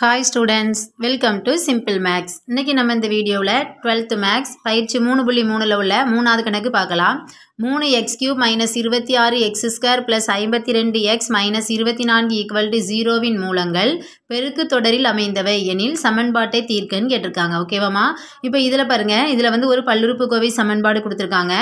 hi students welcome to simple maths இன்றைக்கி நம்ம இந்த வீடியோவில் டுவெல்த்து மேக்ஸ் பயிற்சி மூணு புள்ளி மூணில் உள்ள மூணாவது கணக்கு பார்க்கலாம் மூணு எக்ஸ் கியூப் மைனஸ் இருபத்தி ஆறு எக்ஸ் ஸ்கொயர் ப்ளஸ் ஐம்பத்தி ரெண்டு எக்ஸ் மைனஸ் இருபத்தி நான்கு ஈக்குவல் டு ஜீரோவின் மூலங்கள் பெருக்கு தொடரில் அமைந்தவை எனில் சமன்பாட்டை தீர்க்கன்னு கேட்டிருக்காங்க ஓகேவாமா இப்போ இதில் பாருங்கள் இதில் வந்து ஒரு பல்லுறுப்பு கோவை சமன்பாடு கொடுத்துருக்காங்க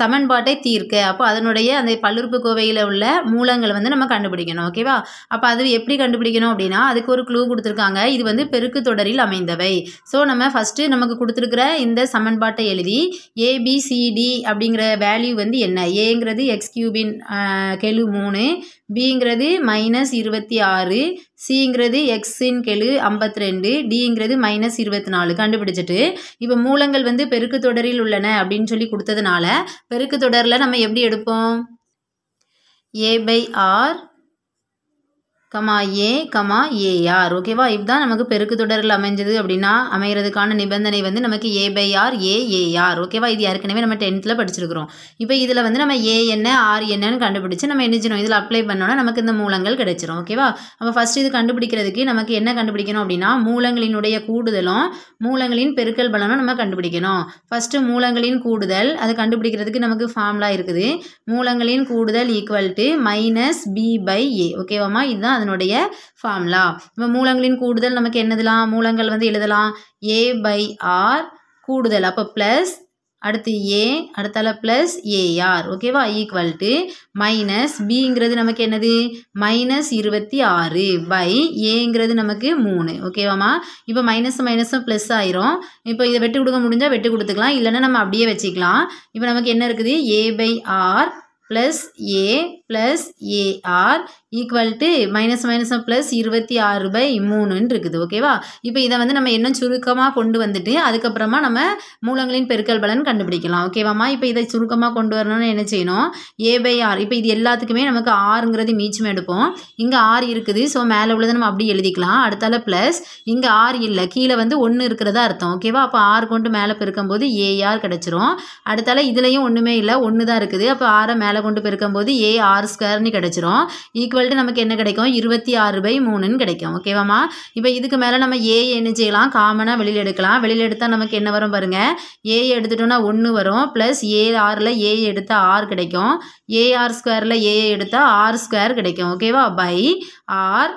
சமன்பாட்டை தீர்க்க அப்போ அதனுடைய அந்த பல்லுறுப்பு கோவையில் உள்ள மூலங்களை வந்து நம்ம கண்டுபிடிக்கணும் ஓகேவா அப்போ அது எப்படி கண்டுபிடிக்கணும் அப்படின்னா அதுக்கு ஒரு க்ளூ கொடுத்துருக்காங்க கொடுத்துருக்காங்க இது வந்து பெருக்கு தொடரில் அமைந்தவை ஸோ நம்ம ஃபஸ்ட்டு நமக்கு கொடுத்துருக்கிற இந்த சமன்பாட்டை எழுதி ஏபிசிடி அப்படிங்கிற வேல்யூ வந்து என்ன ஏங்கிறது எக்ஸ் கியூபின் கெழு மூணு பிங்கிறது மைனஸ் இருபத்தி ஆறு சிங்கிறது எக்ஸின் கெழு ஐம்பத்தி ரெண்டு டிங்கிறது மைனஸ் இருபத்தி நாலு கண்டுபிடிச்சிட்டு இப்போ மூலங்கள் வந்து பெருக்கு தொடரில் உள்ளன அப்படின்னு சொல்லி கொடுத்ததுனால பெருக்கு தொடரில் நம்ம எப்படி எடுப்போம் a by r comma a comma a r ஓகேவா இதுதான் நமக்கு பெருக்கு தொடரில் அமைஞ்சது அப்படின்னா அமைகிறதுக்கான நிபந்தனை வந்து நமக்கு a by r a a r ஓகேவா இது ஏற்கனவே நம்ம டென்த்தில் படிச்சிருக்கிறோம் இப்போ இதில் வந்து நம்ம ஏ என்ன ஆர் என்னன்னு கண்டுபிடிச்சு நம்ம என்ன இதில் அப்ளை பண்ணோன்னா நமக்கு இந்த மூலங்கள் கிடைச்சிரும் ஓகேவா அப்போ ஃபஸ்ட் இது கண்டுபிடிக்கிறதுக்கு நமக்கு என்ன கண்டுபிடிக்கணும் அப்படின்னா மூலங்களினுடைய கூடுதலும் மூலங்களின் பெருக்கல் பலனும் நம்ம கண்டுபிடிக்கணும் ஃபஸ்ட்டு மூலங்களின் கூடுதல் அது கண்டுபிடிக்கிறதுக்கு நமக்கு ஃபார்ம்லாம் இருக்குது மூலங்களின் கூடுதல் equal to minus b by a ஓகேவாம்மா இதுதான் அதனுடைய ஃபார்முலா இப்போ மூலங்களின் கூடுதல் நமக்கு என்னதெல்லாம் மூலங்கள் வந்து எழுதலாம் ஏ பை ஆர் கூடுதல் அப்போ ப்ளஸ் அடுத்து ஏ அடுத்தால ப்ளஸ் ஏஆர் ஓகேவா ஈக்குவல் டு மைனஸ் பிங்கிறது நமக்கு என்னது மைனஸ் இருபத்தி ஆறு பை ஏங்கிறது நமக்கு மூணு ஓகேவாமா இப்போ மைனஸ் மைனஸும் ப்ளஸ் ஆயிரும் இப்போ இதை வெட்டு கொடுக்க முடிஞ்சால் வெட்டு கொடுத்துக்கலாம் இல்லைன்னா நம்ம அப்படியே வச்சுக்கலாம் இப்போ நமக்கு என்ன இருக்குது a by r plus a plus a r equal to minus minus plus இருபத்தி ஆறு பை மூணுன்னு இருக்குது ஓகேவா இப்போ இதை வந்து நம்ம என்ன சுருக்கமாக கொண்டு வந்துட்டு அதுக்கப்புறமா நம்ம மூலங்களின் பெருக்கல் பலன் கண்டுபிடிக்கலாம் ஓகேவாம்மா இப்போ இதை சுருக்கமாக கொண்டு வரணும்னு என்ன செய்யணும் ஏ பை ஆர் இப்போ இது எல்லாத்துக்குமே நமக்கு ஆறுங்கிறது மீச்சம் எடுப்போம் இங்கே ஆர் இருக்குது ஸோ மேலே உள்ளதை நம்ம அப்படி எழுதிக்கலாம் அடுத்தால ப்ளஸ் இங்கே ஆர் இல்லை கீழே வந்து ஒன்று இருக்கிறதா அர்த்தம் ஓகேவா அப்போ ஆர் கொண்டு மேலே பெருக்கும் ஏ ஏஆர் கிடச்சிரும் அடுத்தால இதுலேயும் ஒன்றுமே இல்லை ஒன்று தான் இருக்குது அப்போ ஆரை மேலே கொண்டு பெருக்கும்போது ஏ ஆர் ஸ்கொயர்னு கிடச்சிரும் ஈக்குவல் சொல்லிட்டு நமக்கு என்ன கிடைக்கும் இருபத்தி ஆறு பை மூணுன்னு கிடைக்கும் ஓகேவாம்மா இப்போ இதுக்கு மேலே நம்ம ஏ என்ன செய்யலாம் காமனாக வெளியில் எடுக்கலாம் வெளியில் எடுத்தால் நமக்கு என்ன வரும் பாருங்கள் ஏ எடுத்துட்டோம்னா ஒன்று வரும் ப்ளஸ் ஏ ஆறில் ஏ எடுத்தால் ஆர் கிடைக்கும் ஏஆர் ஸ்கொயரில் ஏ எடுத்தால் ஆர் ஸ்கொயர் கிடைக்கும் ஓகேவா பை ஆர்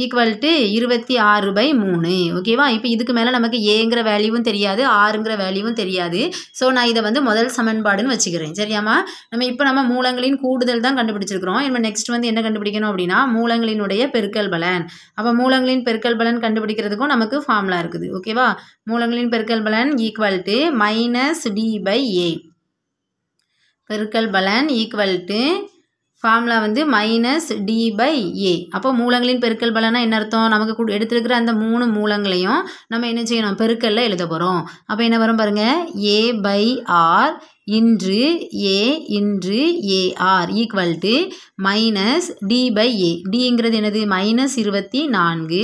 ஈக்குவல் டு இருபத்தி ஆறு பை மூணு ஓகேவா இப்போ இதுக்கு மேலே நமக்கு ஏங்கிற வேல்யூவும் தெரியாது ஆறுங்கிற வேல்யூவும் தெரியாது ஸோ நான் இதை வந்து முதல் சமன்பாடுன்னு வச்சுக்கிறேன் சரியாமா நம்ம இப்போ நம்ம மூலங்களின் கூடுதல் தான் கண்டுபிடிச்சிருக்கிறோம் நம்ம நெக்ஸ்ட் வந்து என்ன கண்டுபிடிக்கணும் அப்படின்னா மூலங்களினுடைய பெருக்கல் பலன் அப்போ மூலங்களின் பெருக்கல் பலன் கண்டுபிடிக்கிறதுக்கும் நமக்கு ஃபார்முலா இருக்குது ஓகேவா மூலங்களின் பெருக்கல் பலன் equal to minus d by a பெருக்கல் பலன் ஈக்குவல் டு ஃபார்முலா வந்து மைனஸ் டி பை ஏ அப்போ மூலங்களின் பெருக்கல் பலனா என்ன அர்த்தம் நமக்கு கொடு எடுத்துருக்கிற அந்த மூணு மூலங்களையும் நம்ம என்ன செய்யணும் பெருக்கல்ல எழுத போகிறோம் அப்போ என்ன வரும் பாருங்கள் ஏ பை ஆர் இன்று ஏ இன்று a r equal to minus d by a டிங்கிறது என்னது மைனஸ் இருபத்தி நான்கு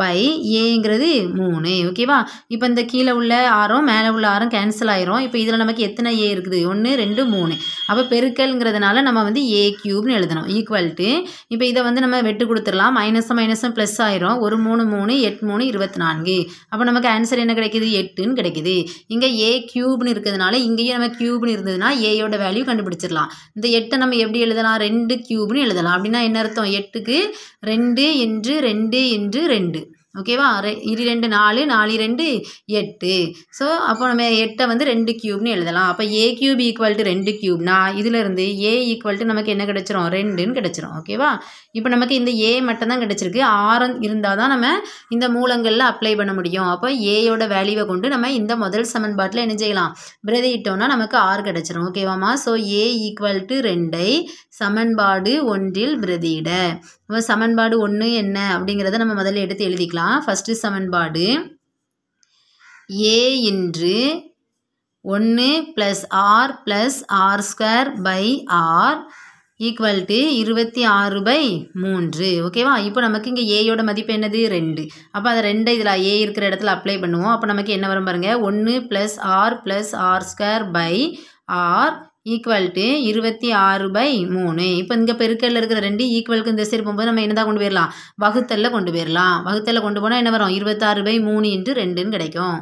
பை ஏங்கிறது மூணு ஓகேவா இப்போ இந்த கீழே உள்ள ஆரம் மேலே உள்ள ஆரம் கேன்சல் ஆயிரும் இப்போ இதில் நமக்கு எத்தனை ஏ இருக்குது ஒன்று ரெண்டு மூணு அப்போ பெருக்கல்ங்கிறதுனால நம்ம வந்து ஏ க்யூப்னு எழுதணும் ஈக்குவல் டு இப்போ இதை வந்து நம்ம வெட்டு கொடுத்துடலாம் மைனஸும் மைனஸும் ப்ளஸ் ஆயிரும் ஒரு மூணு மூணு எட்டு மூணு இருபத்தி நான்கு அப்போ நமக்கு ஆன்சர் என்ன கிடைக்கிது எட்டுன்னு கிடைக்கிது இங்கே ஏ க்யூப்னு இருக்கிறதுனால இங்கேயும் நம்ம க்யூப் கியூப்னு இருந்ததுன்னா ஏயோட வேல்யூ கண்டுபிடிச்சிடலாம் இந்த எட்டை நம்ம எப்படி எழுதலாம் ரெண்டு கியூப்னு எழுதலாம் அப்படின்னா என்ன அர்த்தம் எட்டுக்கு ரெண்டு என்று ரெண்டு என்று ரெண்டு ஓகேவா இரு ரெண்டு நாலு நாலு ரெண்டு எட்டு ஸோ அப்போ நம்ம எட்டை வந்து ரெண்டு க்யூப்னு எழுதலாம் அப்போ ஏ க்யூப் ஈக்குவல் டு ரெண்டு க்யூப்னா இதிலிருந்து ஏ ஈக்குவல் டு நமக்கு என்ன கிடச்சிரும் ரெண்டுன்னு கிடச்சிரும் ஓகேவா இப்போ நமக்கு இந்த ஏ மட்டும் தான் கிடச்சிருக்கு ஆரம் இருந்தால் தான் நம்ம இந்த மூலங்களில் அப்ளை பண்ண முடியும் அப்போ ஏயோட வேல்யூவை கொண்டு நம்ம இந்த முதல் சமன்பாட்டில் என்ன செய்யலாம் இட்டோம்னா நமக்கு ஆறு கிடச்சிரும் ஓகேவாம்மா ஸோ ஏ ஈக்குவல் டு ரெண்டை சமன்பாடு ஒன்றில் பிரதியிட இப்போ சமன்பாடு ஒன்று என்ன அப்படிங்கிறத நம்ம முதல்ல எடுத்து எழுதிக்கலாம் ஃபஸ்ட்டு சமன்பாடு ஏ இன்று ஒன்று plus r plus r square by r equal to இருபத்தி ஆறு பை மூன்று ஓகேவா இப்போ நமக்கு இங்கே ஏயோட மதிப்பு என்னது ரெண்டு அப்போ அதை ரெண்டு இதில் ஏ இருக்கிற இடத்துல அப்ளை பண்ணுவோம் அப்போ நமக்கு என்ன வரும் பாருங்கள் ஒன்று plus r plus r square by r equal to இருபத்தி ஆறு பை மூணு இப்போ இங்கே பெருக்கல்ல இருக்கிற ரெண்டு ஈக்குவலுக்கு இந்த சரி போகும்போது நம்ம தான் கொண்டு போயிடலாம் வகுத்தல்ல கொண்டு போயிடலாம் வகுத்தல்ல கொண்டு போனால் என்ன வரும் இருபத்தாறு பை மூணு இன்ட்டு ரெண்டுன்னு கிடைக்கும்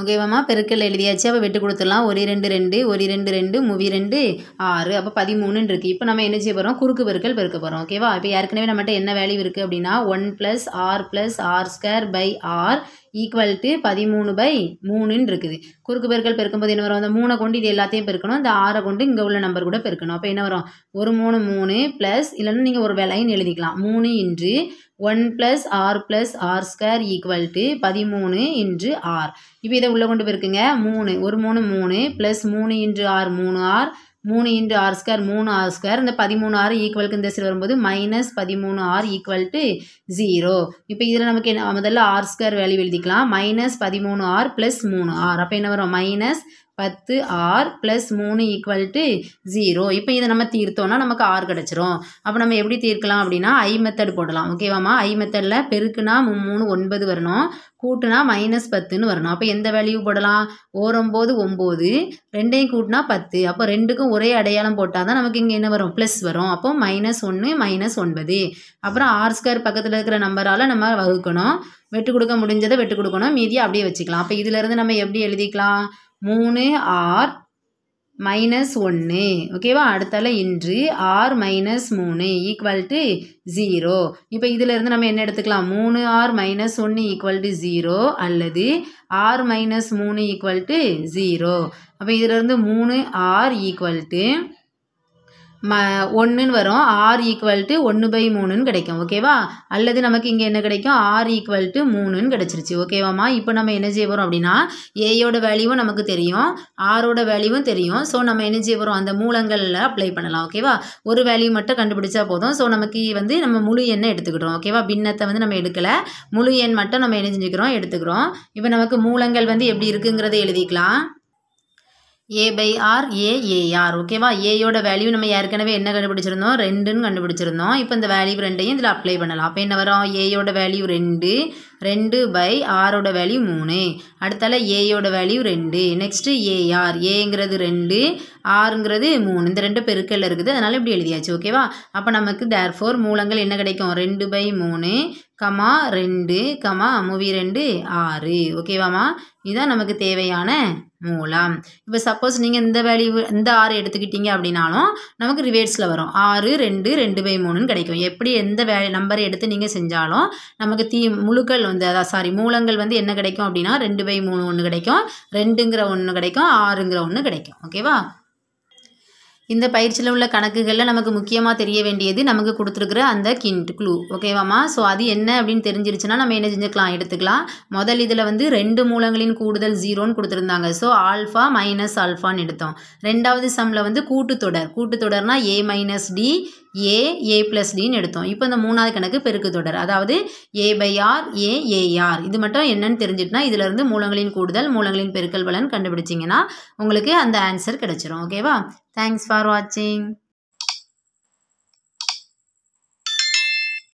ஓகேவாம்மா பெருக்கல் எழுதியாச்சு அப்போ வெட்டு கொடுத்துடலாம் ஒரு ரெண்டு ரெண்டு ஒரு ரெண்டு ரெண்டு மூவி ரெண்டு ஆறு அப்போ பதிமூணுன்னு இருக்குது இப்போ நம்ம என்ன செய்ய போகிறோம் குறுக்கு பெருக்கல் பெருக்க போகிறோம் ஓகேவா இப்போ ஏற்கனவே நம்மகிட்ட என்ன வேல்யூ இருக்குது அப்படின்னா one plus r plus r square by r equal to பதிமூணு பை மூணுன்னு இருக்குது குறுக்கு பெருக்கல் பெருக்கும்போது என்ன வரும் அந்த மூணை கொண்டு இது எல்லாத்தையும் பெருக்கணும் அந்த ஆறை கொண்டு இங்கே உள்ள நம்பர் கூட பெருக்கணும் அப்போ என்ன வரும் ஒரு மூணு மூணு ப்ளஸ் இல்லைன்னா நீங்கள் ஒரு லைன் எழுதிக்கலாம் மூணு இன்று one plus r plus r square equal to பதிமூணு இன்று ஆர் இப்போ இதை உள்ளே கொண்டு போயிருக்குங்க மூணு ஒரு மூணு மூணு ப்ளஸ் மூணு இன்று ஆர் மூணு ஆர் மூணு இன்று ஆர் ஸ்கொயர் மூணு ஆர் ஸ்கொயர் இந்த பதிமூணு ஆறு ஈக்குவலுக்கு இந்த சைடு வரும்போது மைனஸ் பதிமூணு ஆர் ஈக்குவல் டு ஜீரோ இப்போ இதில் நமக்கு என்ன முதல்ல ஆர் ஸ்கொயர் வேல்யூ எழுதிக்கலாம் மைனஸ் பதிமூணு ஆர் ப்ளஸ் மூணு ஆர் அப்போ என்ன வரும் மைனஸ் பத்து ஆர் ப்ளஸ் மூணு ஈக்குவல் டு ஜீரோ இப்போ இதை நம்ம தீர்த்தோம்னா நமக்கு ஆர் கிடச்சிரும் அப்போ நம்ம எப்படி தீர்க்கலாம் அப்படின்னா ஐ மெத்தட் போடலாம் ஓகேவாம்மா ஐ மெத்தடில் பெருக்குனா மூணு ஒன்பது வரணும் கூட்டுனா மைனஸ் பத்துன்னு வரணும் அப்போ எந்த வேல்யூ போடலாம் ஓர் ஒம்பது ஒம்பது ரெண்டையும் கூட்டினா பத்து அப்போ ரெண்டுக்கும் ஒரே அடையாளம் போட்டால் தான் நமக்கு இங்கே என்ன வரும் ப்ளஸ் வரும் அப்போ மைனஸ் ஒன்று மைனஸ் ஒன்பது அப்புறம் ஆர் ஸ்கொயர் பக்கத்தில் இருக்கிற நம்பரால் நம்ம வகுக்கணும் வெட்டு கொடுக்க முடிஞ்சதை வெட்டு கொடுக்கணும் மீதியை அப்படியே வச்சுக்கலாம் அப்போ இதுலேருந்து நம்ம எப்படி எழுதிக்கலாம் மூணு ஆர் மைனஸ் ஒன்று ஓகேவா அடுத்தால இன்று ஆர் மைனஸ் மூணு ஈக்குவல் டு ஜீரோ இப்போ இருந்து நம்ம என்ன எடுத்துக்கலாம் மூணு ஆர் மைனஸ் ஒன்று ஈக்குவல் டு ஜீரோ அல்லது ஆர் மைனஸ் மூணு ஈக்குவல் டு ஜீரோ அப்போ இருந்து மூணு ஆர் ஈக்குவல் டு ம ஒன்றுன்னு வரும் ஆர் ஈக்குவல் டு ஒன்று பை மூணுன்னு கிடைக்கும் ஓகேவா அல்லது நமக்கு இங்கே என்ன கிடைக்கும் ஆர் ஈக்குவல் டு மூணுன்னு கிடச்சிருச்சு ஓகேவாம்மா இப்போ நம்ம என்ன செய்ய போகிறோம் அப்படின்னா ஏயோட வேல்யூவும் நமக்கு தெரியும் ஆரோட வேல்யூவும் தெரியும் ஸோ நம்ம என்ன செய்ய போகிறோம் அந்த மூலங்களில் அப்ளை பண்ணலாம் ஓகேவா ஒரு வேல்யூ மட்டும் கண்டுபிடிச்சா போதும் ஸோ நமக்கு வந்து நம்ம முழு எண்ணை எடுத்துக்கிட்டோம் ஓகேவா பின்னத்தை வந்து நம்ம எடுக்கலை முழு எண் மட்டும் நம்ம என்ன செஞ்சுக்கிறோம் எடுத்துக்கிறோம் இப்போ நமக்கு மூலங்கள் வந்து எப்படி இருக்குங்கிறத எழுதிக்கலாம் ஏ பை ஆர் ஏ ஓகேவா ஏயோட வேல்யூ நம்ம ஏற்கனவே என்ன கண்டுபிடிச்சிருந்தோம் ரெண்டுன்னு கண்டுபிடிச்சிருந்தோம் இப்போ இந்த வேல்யூ ரெண்டையும் இதில் அப்ளை பண்ணலாம் அப்போ என்ன வரும் ஏயோட வேல்யூ ரெண்டு ரெண்டு பை ஆரோட வேல்யூ மூணு அடுத்தால ஏயோட வேல்யூ ரெண்டு நெக்ஸ்ட்டு ஏஆர் ஏங்கிறது ரெண்டு ஆறுங்கிறது மூணு இந்த ரெண்டு பெருக்கல்ல இருக்குது அதனால் இப்படி எழுதியாச்சு ஓகேவா அப்போ நமக்கு தேர் ஃபோர் மூலங்கள் என்ன கிடைக்கும் ரெண்டு பை மூணு கமா ரெண்டு கமா மூவி ரெண்டு ஆறு ஓகேவாம்மா இதுதான் நமக்கு தேவையான மூலம் இப்போ சப்போஸ் நீங்கள் இந்த வேல்யூ இந்த ஆறு எடுத்துக்கிட்டீங்க அப்படின்னாலும் நமக்கு ரிவேர்ட்ஸில் வரும் ஆறு ரெண்டு ரெண்டு பை மூணுன்னு கிடைக்கும் எப்படி எந்த வே நம்பர் எடுத்து நீங்கள் செஞ்சாலும் நமக்கு தீ முழுக்கள் வந்து அதான் சாரி மூலங்கள் வந்து என்ன கிடைக்கும் அப்படின்னா ரெண்டு பை மூணு ஒன்று கிடைக்கும் ரெண்டுங்கிற ஒன்று கிடைக்கும் ஆறுங்கிற ஒன்று கிடைக்கும் ஓகேவா இந்த பயிற்சியில் உள்ள கணக்குகளில் நமக்கு முக்கியமாக தெரிய வேண்டியது நமக்கு கொடுத்துருக்குற அந்த கிண்ட் க்ளூ ஓகேவாம்மா ஸோ அது என்ன அப்படின்னு தெரிஞ்சிருச்சுன்னா நம்ம என்ன செஞ்சுக்கலாம் எடுத்துக்கலாம் முதல் இதில் வந்து ரெண்டு மூலங்களின் கூடுதல் ஜீரோன்னு கொடுத்துருந்தாங்க ஸோ ஆல்ஃபா மைனஸ் ஆல்ஃபான்னு எடுத்தோம் ரெண்டாவது சம்மில் வந்து கூட்டுத்தொடர் கூட்டுத்தொடர்னா a minus d a a plus டின்னு எடுத்தோம் இப்போ இந்த மூணாவது கணக்கு பெருக்கு தொடர் அதாவது a by r a r இது மட்டும் என்னன்னு தெரிஞ்சிட்டுனா இதிலிருந்து மூலங்களின் கூடுதல் மூலங்களின் பெருக்கல் பலன் கண்டுபிடிச்சிங்கன்னா உங்களுக்கு அந்த ஆன்சர் கிடச்சிரும் ஓகேவா தேங்க்ஸ் ஃபார் வாட்சிங்